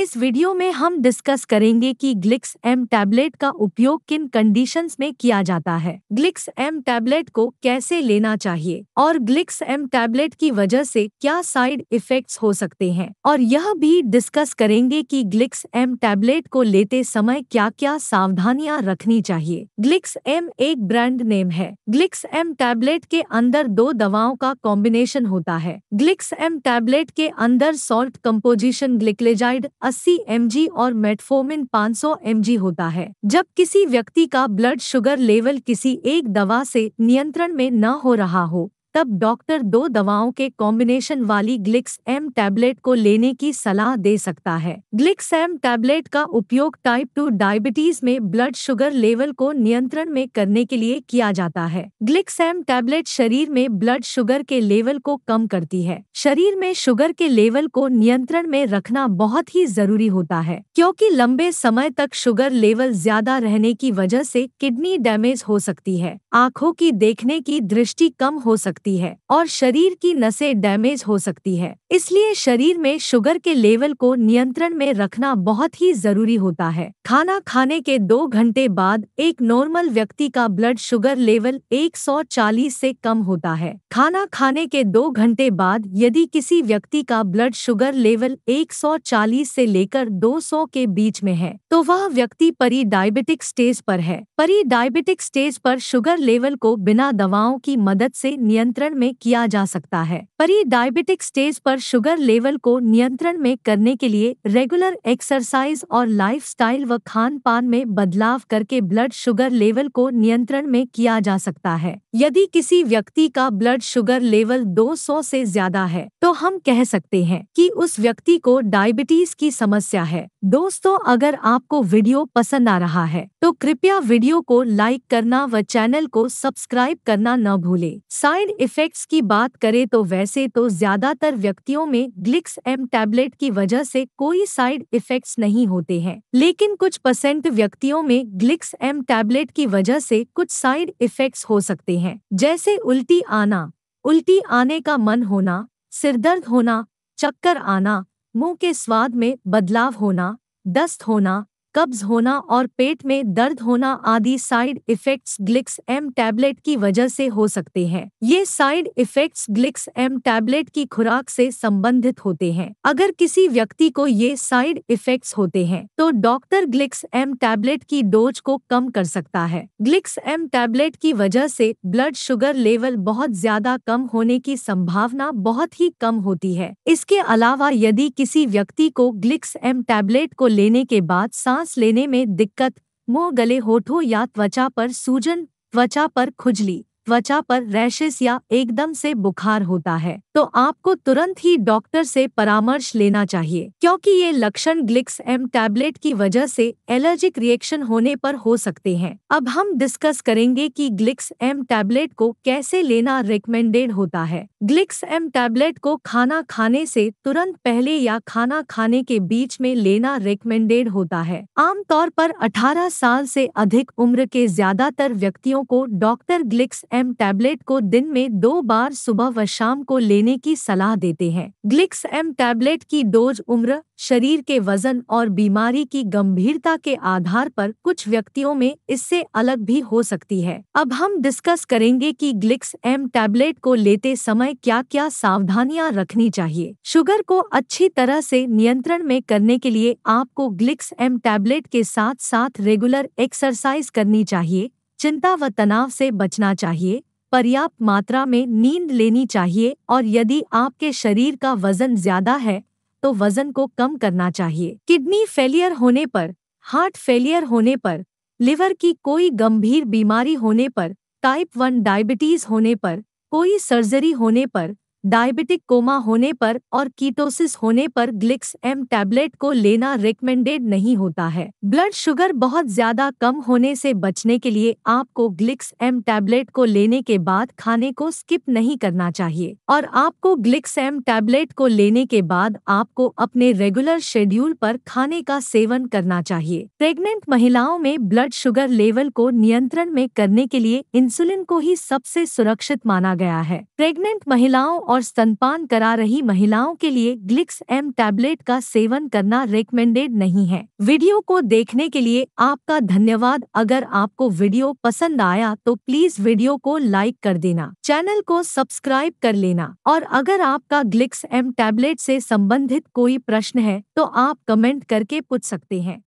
इस वीडियो में हम डिस्कस करेंगे कि ग्लिक्स एम टैबलेट का उपयोग किन कंडीशंस में किया जाता है ग्लिक्स एम टैबलेट को कैसे लेना चाहिए और ग्लिक्स एम टैबलेट की वजह से क्या साइड इफेक्ट्स हो सकते हैं और यह भी डिस्कस करेंगे कि ग्लिक्स एम टैबलेट को लेते समय क्या क्या सावधानियां रखनी चाहिए ग्लिक्स एम एक ब्रांड नेम है ग्लिक्स एम टैबलेट के अंदर दो दवाओं का कॉम्बिनेशन होता है ग्लिक्स एम टैबलेट के अंदर सॉल्ट कम्पोजिशन ग्लिक्लेजाइड 180 mg और मेटफोमिन 500 mg होता है जब किसी व्यक्ति का ब्लड शुगर लेवल किसी एक दवा से नियंत्रण में न हो रहा हो तब डॉक्टर दो दवाओं के कॉम्बिनेशन वाली ग्लिक्स एम टैबलेट को लेने की सलाह दे सकता है ग्लिक्स एम टैबलेट का उपयोग टाइप टू डायबिटीज में ब्लड शुगर लेवल को नियंत्रण में करने के लिए किया जाता है ग्लिक्स एम टैबलेट शरीर में ब्लड शुगर के लेवल को कम करती है शरीर में शुगर के लेवल को नियंत्रण में रखना बहुत ही जरूरी होता है क्योंकि लंबे समय तक शुगर लेवल ज्यादा रहने की वजह से किडनी डैमेज हो सकती है आँखों की देखने की दृष्टि कम हो सकती सकती है और शरीर की नसें डैमेज हो सकती है इसलिए शरीर में शुगर के लेवल को नियंत्रण में रखना बहुत ही जरूरी होता है खाना खाने के दो घंटे बाद एक नॉर्मल व्यक्ति का ब्लड शुगर लेवल 140 से कम होता है खाना खाने के दो घंटे बाद यदि किसी व्यक्ति का ब्लड शुगर लेवल 140 से लेकर 200 के बीच में है तो वह व्यक्ति परी डायबिटिक स्टेज पर है परी डायबिटिक स्टेज पर शुगर लेवल को बिना दवाओं की मदद से नियंत्रण नियंत्रण में किया जा सकता है परी डायबिटिक स्टेज पर शुगर लेवल को नियंत्रण में करने के लिए रेगुलर एक्सरसाइज और लाइफ व खान पान में बदलाव करके ब्लड शुगर लेवल को नियंत्रण में किया जा सकता है यदि किसी व्यक्ति का ब्लड शुगर लेवल 200 से ज्यादा है तो हम कह सकते हैं कि उस व्यक्ति को डायबिटीज की समस्या है दोस्तों अगर आपको वीडियो पसंद आ रहा है तो कृपया वीडियो को लाइक करना व चैनल को सब्सक्राइब करना न भूले साइड इफ़ेक्ट्स की बात करें तो वैसे तो ज़्यादातर व्यक्तियों में ग्लिक्स एम टैबलेट की वजह से कोई साइड इफ़ेक्ट्स नहीं होते हैं लेकिन कुछ परसेंट व्यक्तियों में ग्लिक्स एम टैबलेट की वजह से कुछ साइड इफ़ेक्ट्स हो सकते हैं जैसे उल्टी आना उल्टी आने का मन होना सिरदर्द होना चक्कर आना मुंह के स्वाद में बदलाव होना दस्त होना कब्ज होना और पेट में दर्द होना आदि side effects Glix M tablet की वजह से हो सकते हैं ये side effects Glix M tablet की खुराक से संबंधित होते हैं अगर किसी व्यक्ति को ये साइड इफेक्ट्स होते हैं तो डॉक्टर ग्लिक्स एम टैबलेट की डोज को कम कर सकता है ग्लिक्स एम टैबलेट की वजह से ब्लड शुगर लेवल बहुत ज्यादा कम होने की संभावना बहुत ही कम होती है इसके अलावा यदि किसी व्यक्ति को ग्लिक्स एम टैबलेट को लेने के बाद सांस लेने में दिक्कत मुंह गले होठों या त्वचा पर सूजन त्वचा पर खुजली त्वचा पर रैशेस या एकदम से बुखार होता है तो आपको तुरंत ही डॉक्टर से परामर्श लेना चाहिए क्योंकि ये लक्षण ग्लिक्स एम टैबलेट की वजह से एलर्जिक रिएक्शन होने पर हो सकते हैं अब हम डिस्कस करेंगे कि ग्लिक्स एम टैबलेट को कैसे लेना रिकमेंडेड होता है ग्लिक्स एम टैबलेट को खाना खाने से तुरंत पहले या खाना खाने के बीच में लेना रिकमेंडेड होता है आमतौर पर 18 साल से अधिक उम्र के ज्यादातर व्यक्तियों को doctor Glix M M tablet को दिन में दो बार सुबह व शाम को लेने की सलाह देते हैं ग्लिक्स एम टैबलेट की डोज उम्र शरीर के वजन और बीमारी की गंभीरता के आधार पर कुछ व्यक्तियों में इससे अलग भी हो सकती है अब हम डिस्कस करेंगे कि ग्लिक्स एम टैबलेट को लेते समय क्या क्या सावधानियां रखनी चाहिए शुगर को अच्छी तरह से नियंत्रण में करने के लिए आपको ग्लिक्स एम टैबलेट के साथ साथ रेगुलर एक्सरसाइज करनी चाहिए चिंता व तनाव से बचना चाहिए पर्याप्त मात्रा में नींद लेनी चाहिए और यदि आपके शरीर का वजन ज्यादा है तो वजन को कम करना चाहिए किडनी फेलियर होने पर हार्ट फेलियर होने पर लिवर की कोई गंभीर बीमारी होने पर टाइप वन डायबिटीज होने पर कोई सर्जरी होने पर डायबिटिक कोमा होने पर और कीटोसिस होने पर ग्लिक्स एम टैबलेट को लेना रिकमेंडेड नहीं होता है ब्लड शुगर बहुत ज्यादा कम होने से बचने के लिए आपको ग्लिक्स एम टैबलेट को लेने के बाद खाने को स्किप नहीं करना चाहिए और आपको ग्लिक्स एम टैबलेट को लेने के बाद आपको अपने रेगुलर शेड्यूल पर खाने का सेवन करना चाहिए प्रेग्नेंट महिलाओं में ब्लड शुगर लेवल को नियंत्रण में करने के लिए इंसुलिन को ही सबसे सुरक्षित माना गया है प्रेग्नेंट महिलाओं और स्तनपान करा रही महिलाओं के लिए ग्लिक्स एम टैबलेट का सेवन करना रिकमेंडेड नहीं है वीडियो को देखने के लिए आपका धन्यवाद अगर आपको वीडियो पसंद आया तो प्लीज वीडियो को लाइक कर देना चैनल को सब्सक्राइब कर लेना और अगर आपका ग्लिक्स एम टैबलेट से संबंधित कोई प्रश्न है तो आप कमेंट करके पूछ सकते हैं